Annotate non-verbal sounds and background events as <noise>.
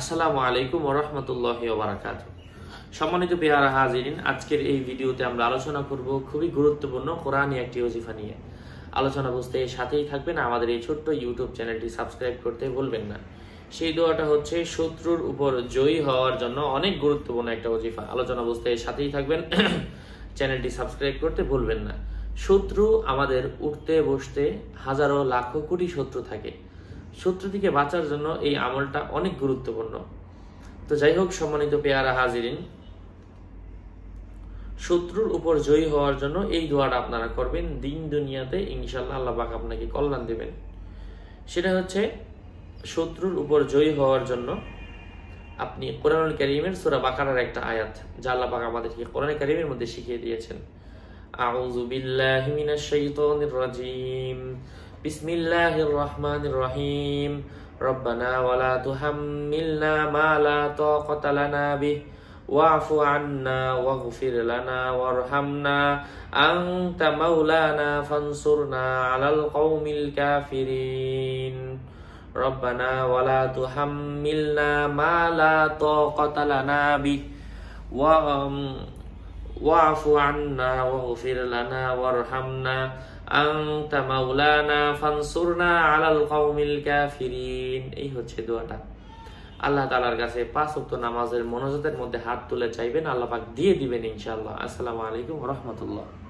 আসসালামু আলাইকুম রহমতুল্লাহ বারাকাত সম্মানিত বিহার হাজিরিন আজকের এই ভিডিওতে আমরা আলোচনা করব খুবই গুরুত্বপূর্ণ কোরআন একটি ওজিফা নিয়ে আলোচনা বুঝতে সাথেই থাকবেন আমাদের এই ছোট্ট ইউটিউব চ্যানেলটি সাবস্ক্রাইব করতে ভুলবেন না সেই দোয়াটা হচ্ছে শত্রুর উপর জয়ী হওয়ার জন্য অনেক গুরুত্বপূর্ণ একটা ওজিফা আলোচনা বুঝতে সাথেই থাকবেন <clears throat> চ্যানেলটি সাবস্ক্রাইব করতে ভুলবেন না শত্রু আমাদের উঠতে বসতে হাজারো লাখ কোটি শত্রু থাকে শত্রু থেকে বাঁচার জন্য এই আমলটা অনেক গুরুত্বপূর্ণ তো যাই হোক সম্মানিত পেয়ারা হাজিরিন শত্রুর উপর জয়ী হওয়ার জন্য এই দোয়াটা আপনারা করবেন দিন দুনিয়াতে ইনশাল্লাহ আল্লাহ পাক আপনাকে কল্যাণ দেবেন সেটা হচ্ছে শত্রুর উপর জয়ী হওয়ার জন্য আপনি কোরআন করিমের সুরা বাকারার একটা আয়াত যা আল্লাহ পাক আমাদেরকে কোরআন করিমের মধ্যে শিখিয়ে দিয়েছেন আউযু বিল্লাহি মিনাশ শাইতানির রাজীম بسم الله الرحمن الرحيم ربنا ولا تحملنا ما لا طاقة لنا به واعف عنا واغفر لنا وارحمنا أنت مولانا فانصرنا على القوم الكافرين ربنا ولا تحملنا ما لا طاقة لنا به واعف عنا واغفر لنا وارحمنا أنت مولانا فانصرنا على القوم الكافرين এই হচ্ছে দোয়াটা আল্লাহ তালার কাছে পাঁচ ওয়াক্ত নামাজের মোনাজাতের মধ্যে হাত তুলে চাইবেন আল্লাহ পাক দিয়ে দিবেন ইনশাল্লাহ আসসালামু আলাইকুম রহমতুল্লাহ